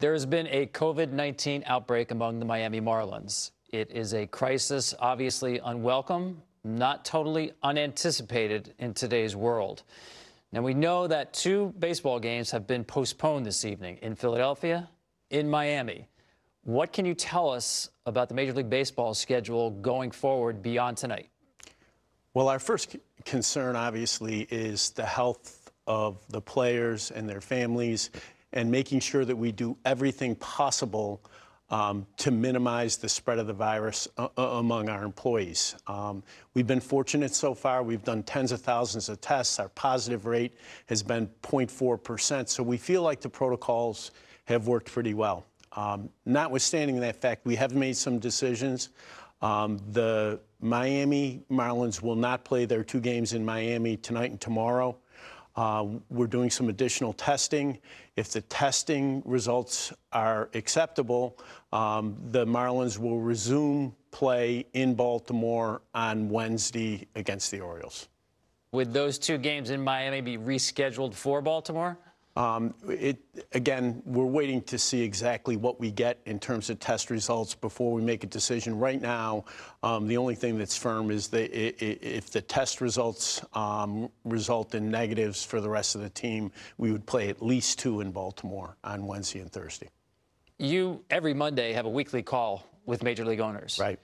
There has been a COVID 19 outbreak among the Miami Marlins. It is a crisis obviously unwelcome, not totally unanticipated in today's world. Now, we know that two baseball games have been postponed this evening in Philadelphia, in Miami. What can you tell us about the Major League Baseball schedule going forward beyond tonight? Well, our first concern, obviously, is the health of the players and their families and making sure that we do everything possible um, to minimize the spread of the virus uh, uh, among our employees. Um, we've been fortunate so far. We've done tens of thousands of tests. Our positive rate has been 0.4%. So we feel like the protocols have worked pretty well. Um, notwithstanding that fact, we have made some decisions. Um, the Miami Marlins will not play their two games in Miami tonight and tomorrow. Uh, we're doing some additional testing. If the testing results are acceptable, um, the Marlins will resume play in Baltimore on Wednesday against the Orioles. Would those two games in Miami be rescheduled for Baltimore? Um, it, again, we're waiting to see exactly what we get in terms of test results before we make a decision. Right now, um, the only thing that's firm is that if the test results um, result in negatives for the rest of the team, we would play at least two in Baltimore on Wednesday and Thursday. You, every Monday, have a weekly call with Major League owners. Right.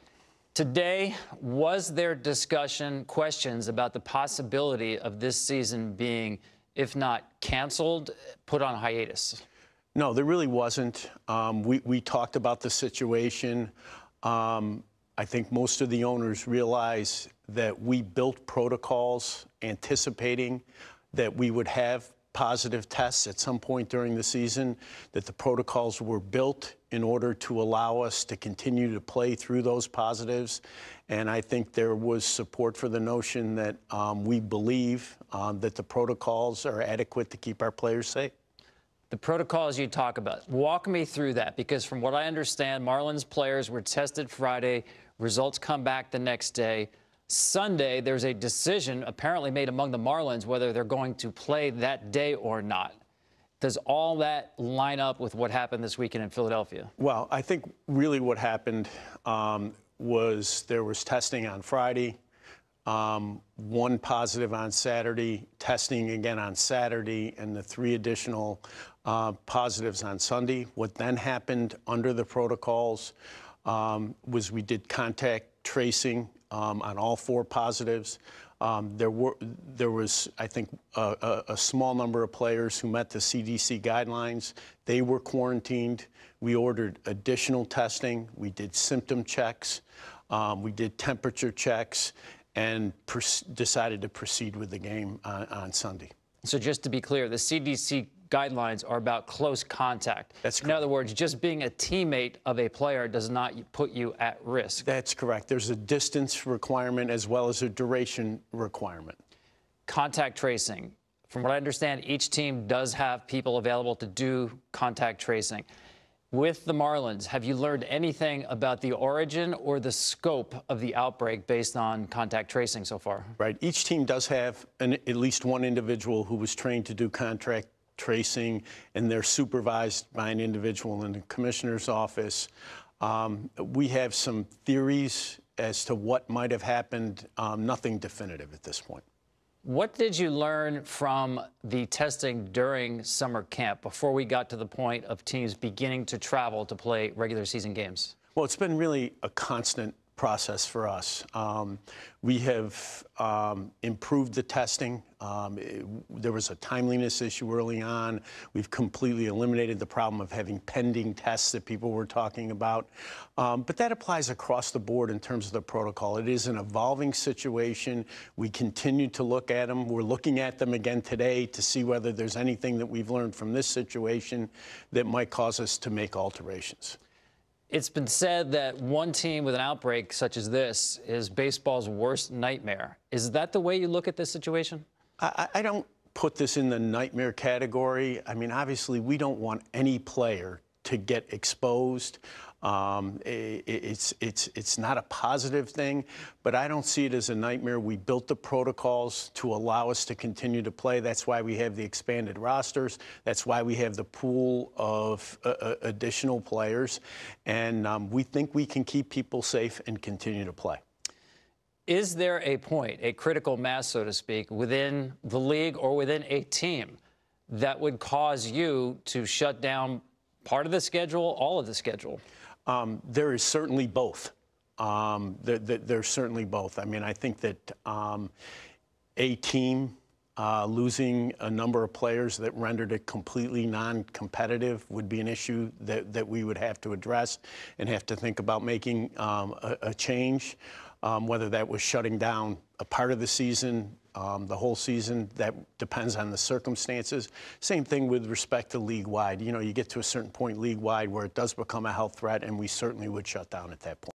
Today, was there discussion, questions about the possibility of this season being if not canceled, put on hiatus? No, there really wasn't. Um, we, we talked about the situation. Um, I think most of the owners realize that we built protocols anticipating that we would have positive tests at some point during the season, that the protocols were built in order to allow us to continue to play through those positives. And I think there was support for the notion that um, we believe um, that the protocols are adequate to keep our players safe. The protocols you talk about, walk me through that because from what I understand, Marlins players were tested Friday, results come back the next day. Sunday, there's a decision apparently made among the Marlins whether they're going to play that day or not. Does all that line up with what happened this weekend in Philadelphia? Well, I think really what happened um, was there was testing on Friday, um, one positive on Saturday, testing again on Saturday, and the three additional uh, positives on Sunday. What then happened under the protocols um, was we did contact tracing um, on all four positives. Um, there were there was I think a, a, a, small number of players who met the CDC guidelines. They were quarantined. We ordered additional testing. We did symptom checks. Um, we did temperature checks, and decided to proceed with the game on, uh, on Sunday. So just to be clear, the CDC guidelines are about close contact. That's correct. In other words, just being a teammate of a player does not put you at risk. That's correct. There's a distance requirement as well as a duration requirement. Contact tracing. From what I understand, each team does have people available to do contact tracing. With the Marlins, have you learned anything about the origin or the scope of the outbreak based on contact tracing so far? Right. Each team does have an, at least one individual who was trained to do contact tracing, and they're supervised by an individual in the commissioner's office. Um, we have some theories as to what might have happened, um, nothing definitive at this point. What did you learn from the testing during summer camp before we got to the point of teams beginning to travel to play regular season games? Well, it's been really a constant process for us. Um, we have um, improved the testing. Um, it, there was a timeliness issue early on. We've completely eliminated the problem of having pending tests that people were talking about. Um, but that applies across the board in terms of the protocol. It is an evolving situation. We continue to look at them. We're looking at them again today to see whether there's anything that we've learned from this situation that might cause us to make alterations. It's been said that one team with an outbreak such as this is baseball's worst nightmare. Is that the way you look at this situation? I, I don't put this in the nightmare category. I mean, obviously, we don't want any player to get exposed. Um, it's, it's, it's not a positive thing, but I don't see it as a nightmare. We built the protocols to allow us to continue to play. That's why we have the expanded rosters. That's why we have the pool of uh, uh additional players. And um, we think we can keep people safe and continue to play. Is there a point, a critical mass, so to speak, within the league or within a team that would cause you to shut down part of the schedule, all of the schedule? Um, there is certainly both. Um, there, there, there's certainly both. I mean, I think that um, a team uh, losing a number of players that rendered it completely non-competitive would be an issue that, that we would have to address and have to think about making um, a, a, change, um, whether that was shutting down a part of the season um, the whole season. That depends on the circumstances. Same thing with respect to league wide. You know, you get to a certain point league wide where it does become a health threat, and we certainly would shut down at that point.